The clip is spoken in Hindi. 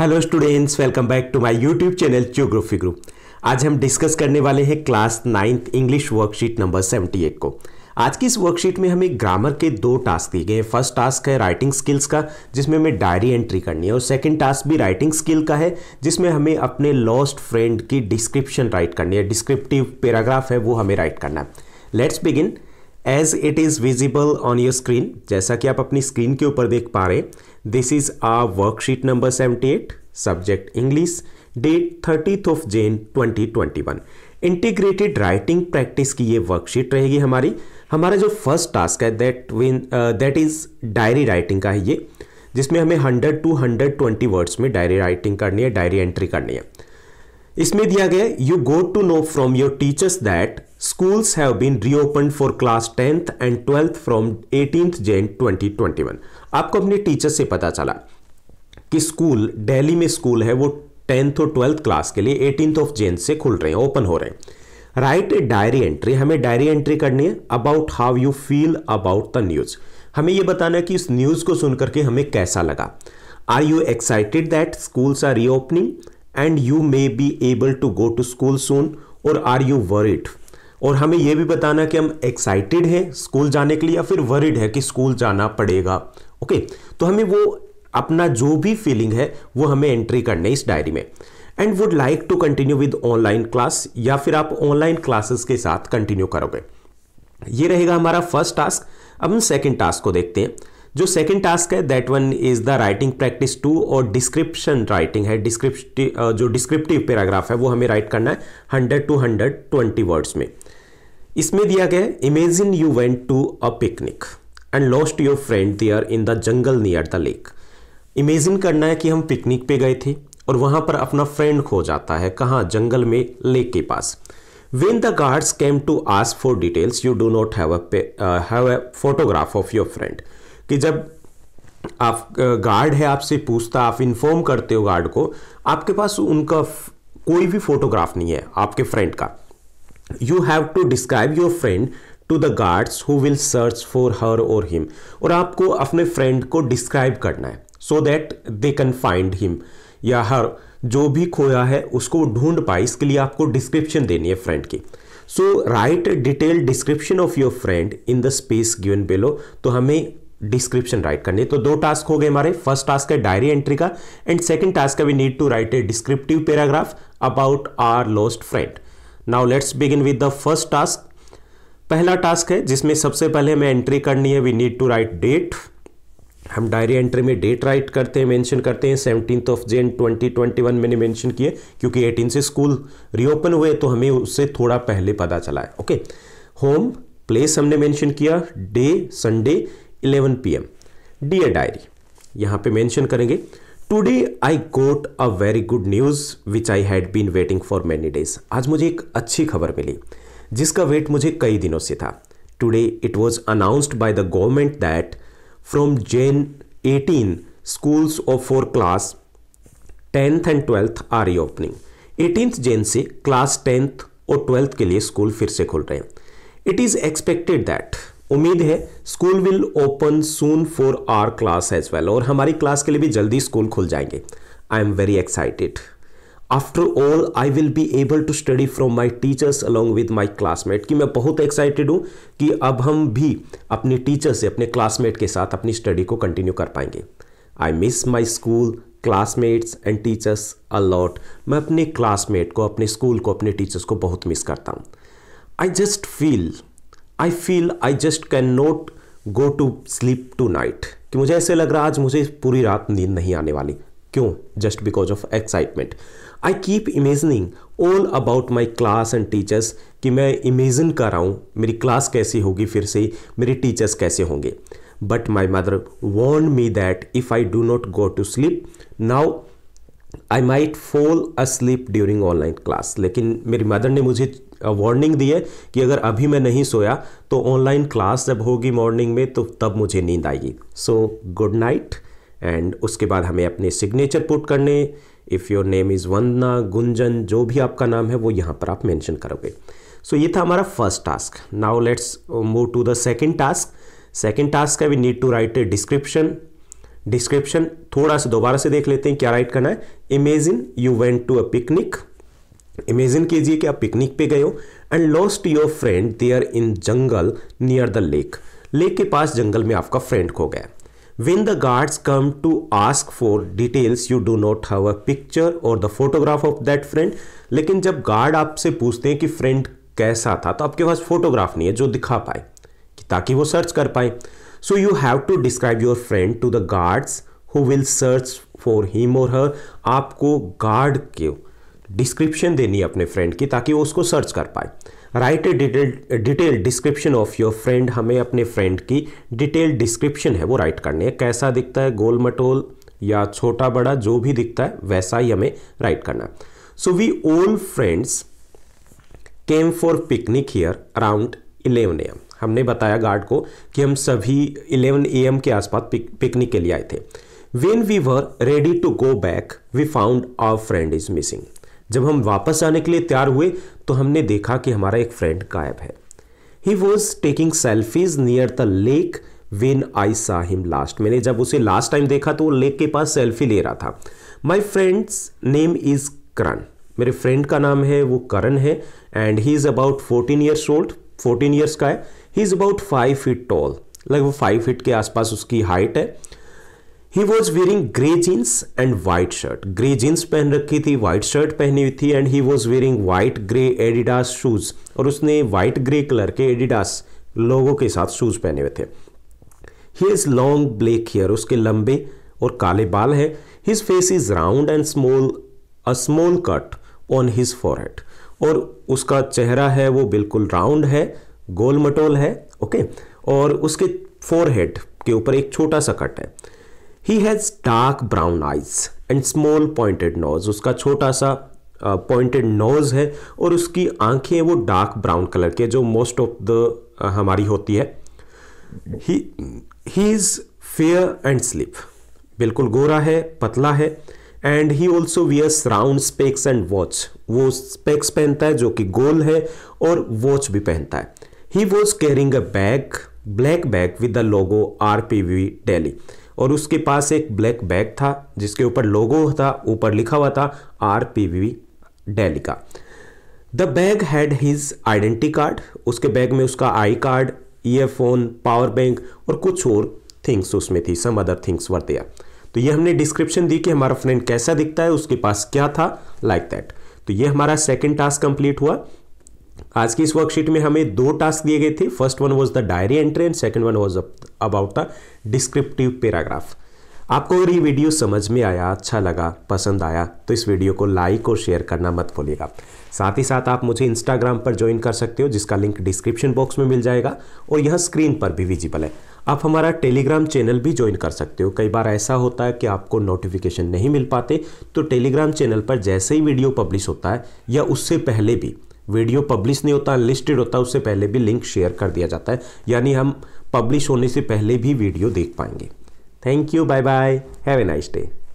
Hello students welcome back to my YouTube channel geography group आज हम डिस्कस करने वाले हैं class ninth English worksheet number 78 को आज की इस वर्कशीट में हमें ग्रामर के दो टास्क दिए गए फर्स्ट टास्क है राइटिंग स्किल्स का जिसमें हमें डायरी एंट्री करनी है और सेकंड टास्क भी राइटिंग स्किल का है जिसमें हमें अपने लॉस्ट फ्रेंड की डिस्क्रिप्शन राइट करनी है डिस्क्रिप्टिव पैराग्राफ है वो हमें राइट करना है let's begin as it is visible on your screen जैसा कि आप अपनी स्क्रीन के ऊपर देख पा रहे हैं this is worksheet number seventy eight subject English date thirtieth of Jan twenty twenty one integrated writing practice की ये वर्कशीट रहेगी हमारी हमारा जो फर्स्ट टास्क है that one that is diary writing का है ये जिसमें हमें hundred to hundred twenty words में डायरी राइटिंग करनी है डायरी एंट्री करनी है इसमें दिया गया you go to know from your teachers that Schools have been reopened for class 10th and 12th from 18th Jan 2021. आपको अपने टीचर से पता चला कि स्कूल दिल्ली में स्कूल है वो 10th और 12th क्लास के लिए 18th ऑफ जैन से खुल रहे हैं ओपन हो रहे हैं राइट ए डायरी एंट्री हमें डायरी एंट्री करनी है about how you feel about the news हमें ये बताना है कि इस न्यूज़ को सुनकर के हमें कैसा लगा are you excited that schools are reopening and you may be able to go to school soon और आर यू इट और हमें यह भी बताना कि हम एक्साइटेड हैं स्कूल जाने के लिए या फिर वरिड है कि स्कूल जाना पड़ेगा ओके तो हमें वो अपना जो भी फीलिंग है वो हमें एंट्री करना है इस डायरी में and would like to continue with online class या फिर आप ऑनलाइन क्लासेस के साथ कंटिन्यू करोगे ये रहेगा हमारा फर्स्ट टास्क अब हम सेकेंड टास्क को देखते हैं जो सेकेंड टास्क है that one is the writing practice two और डिस्क्रिप्शन राइटिंग है डिस्क्रिप्टिव जो डिस्क्रिप्टिव पैराग्राफ है वो हमें राइट करना है hundred to hundred twenty words में इसमें दिया गया है imagine you went to a picnic and lost your friend there in the jungle near the lake imagine करना है कि हम पिकनिक पे गए थे और वहां पर अपना फ्रेंड खो जाता है कहाँ जंगल में लेक के पास when the guards came to ask for details you do not है have a photograph of your friend कि जब आप गार्ड है आपसे पूछता आप इन्फॉर्म करते हो गार्ड को आपके पास उनका कोई भी फोटोग्राफ नहीं है आपके फ्रेंड का you have to describe your friend to the guards who will search for her और हिम और आपको अपने फ्रेंड को डिस्क्राइब करना है so that they can find him या हर जो भी खोया है उसको ढूंढ पाए इसके लिए आपको डिस्क्रिप्शन देनी है फ्रेंड की so write detail description of your friend in the space given below तो हमें डिस्क्रिप्शन राइट करनी है तो दो टास्क हो गए हमारे फर्स्ट टास्क है डायरी एंट्री का एंड सेकंड टास्क है we need to write a descriptive paragraph about our lost friend now let's begin with the first task पहला टास्क है जिसमें सबसे पहले हमें एंट्री करनी है we need to write date हम डायरी एंट्री में डेट राइट करते हैं मेंशन करते हैं सेवनटीन ऑफ जैन 2021 मैंने मेंशन किए क्योंकि 18 से स्कूल रीओपन हुए तो हमें उससे थोड़ा पहले पता चला है ओके होम प्लेस हमने मेंशन किया day Sunday eleven P M dear diary यहाँ पे मेंशन करेंगे today I got a very good news which I had been waiting for many days आज मुझे एक अच्छी खबर मिली जिसका वेट मुझे कई दिनों से था today it was announced by the government that from Jan eighteen schools of for class tenth and twelfth are reopening eighteenth Jan से क्लास टेंथ और ट्वेल्थ के लिए स्कूल फिर से खुल रहे हैं इट इज़ एक्सपेक्टेड दैट उम्मीद है school will open soon for our class as well और हमारी क्लास के लिए भी जल्दी स्कूल खुल जाएंगे I am very excited after all I will be able to study from my teachers along with my classmate कि मैं बहुत एक्साइटेड हूँ कि अब हम भी अपने टीचर्स से अपने क्लासमेट के साथ अपनी स्टडी को कंटिन्यू कर पाएंगे I miss my school classmates and teachers a lot मैं अपने क्लासमेट को अपने स्कूल को अपने टीचर्स को बहुत मिस करता हूँ I just feel I feel I just can not go to sleep tonight कि मुझे ऐसे लग रहा आज मुझे पूरी रात नींद नहीं आने वाली क्यों just because of excitement I keep imagining all about my class and teachers कि मैं इमेजिन कर रहा हूँ मेरी क्लास कैसी होगी फिर से मेरे टीचर्स कैसे होंगे but my mother want me that if I do not go to sleep now I might fall asleep during online class लेकिन मेरी मदर ने मुझे वार्निंग uh, दी है कि अगर अभी मैं नहीं सोया तो ऑनलाइन क्लास जब होगी मॉर्निंग में तो तब मुझे नींद आएगी सो गुड नाइट एंड उसके बाद हमें अपने सिग्नेचर पुट करने if your name is Vandana Gunjan जो भी आपका नाम है वो यहाँ पर आप मैंशन करोगे सो so, ये था हमारा first task now let's move to the second task second task है we need to write a description description थोड़ा सा दोबारा से देख लेते हैं क्या राइट करना है imagine you went to a picnic imagine कीजिए कि आप पिकनिक पे गए हो and lost your friend there in jungle near the lake lake के पास जंगल में आपका फ्रेंड खो गया when the guards come to ask for details you do not have a picture or the photograph of that friend लेकिन जब गार्ड आपसे पूछते हैं कि फ्रेंड कैसा था तो आपके पास फोटोग्राफ नहीं है जो दिखा पाए ताकि वो सर्च कर पाए so you have to describe your friend to the guards who will search for him और हर आपको गार्ड के डिस्क्रिप्शन देनी है अपने फ्रेंड की ताकि वो उसको सर्च कर पाए write a detail detail description of your friend हमें अपने फ्रेंड की डिटेल डिस्क्रिप्शन है वो राइट करनी है कैसा दिखता है गोल मटोल या छोटा बड़ा जो भी दिखता है वैसा ही हमें राइट करना है so we old friends came for picnic here around eleven AM हमने बताया गार्ड को कि हम सभी 11 एम के आसपास पिक, पिकनिक के लिए आए थे when we were ready to go back we found our friend is missing जब हम वापस आने के लिए तैयार हुए तो हमने देखा कि हमारा एक फ्रेंड गायब है he was taking selfies near the lake when I saw him last मैंने जब उसे लास्ट टाइम देखा तो वो लेक के पास सेल्फी ले रहा था my friend's name is Karan मेरे फ्रेंड का नाम है वो करण है and he is about fourteen years old fourteen years का है he is about five feet tall लगभग फाइव फीट के आसपास उसकी हाइट है he was wearing grey jeans and white shirt grey jeans पहन रखी थी व्हाइट शर्ट पहनी हुई थी and he was wearing white grey Adidas shoes और उसने व्हाइट ग्रे कलर के एडिडास लोगों के साथ शूज पहने हुए थे he is long black hair उसके लंबे और काले बाल है his face is round and small a small cut on his forehead और उसका चेहरा है वो बिल्कुल राउंड है गोल मटोल है ओके और उसके फोर हेड के ऊपर एक छोटा सा कट है he has dark brown eyes and small pointed nose उसका छोटा सा पॉइंटेड uh, नोज है और उसकी आंखें वो डार्क ब्राउन कलर के जो मोस्ट ऑफ द हमारी होती है he is fair and slim बिल्कुल गोरा है पतला है and he also wears round specs and watch वो स्पेक्स पहनता है जो कि गोल है और वॉच भी पहनता है he was carrying a bag black bag with the logo R P V daily और उसके पास एक ब्लैक बैग था जिसके ऊपर लोगो था ऊपर लिखा हुआ था आर पी वी डेली का the bag had his identity card उसके बैग में उसका I card earphone power bank और कुछ और थिंग्स उसमें थी सम अदर थिंग्स वर दिया तो ये हमने डिस्क्रिप्शन दी कि हमारा फ्रेंड कैसा दिखता है उसके पास क्या था लाइक like दैट तो ये हमारा सेकेंड टास्क कंप्लीट हुआ आज की इस वर्कशीट में हमें दो टास्क दिए गए थे first one was the diary entry and second one was about the descriptive paragraph आपको अगर ये वीडियो समझ में आया अच्छा लगा पसंद आया तो इस वीडियो को लाइक और शेयर करना मत भूलिएगा साथ ही साथ आप मुझे इंस्टाग्राम पर ज्वाइन कर सकते हो जिसका लिंक डिस्क्रिप्शन बॉक्स में मिल जाएगा और यह स्क्रीन पर भी विजिबल है आप हमारा टेलीग्राम चैनल भी ज्वाइन कर सकते हो कई बार ऐसा होता है कि आपको नोटिफिकेशन नहीं मिल पाते तो टेलीग्राम चैनल पर जैसे ही वीडियो पब्लिश होता है या उससे पहले भी वीडियो पब्लिश नहीं होता लिस्टेड होता उससे पहले भी लिंक शेयर कर दिया जाता है यानी हम पब्लिश होने से पहले भी वीडियो देख पाएंगे thank you bye bye have a nice day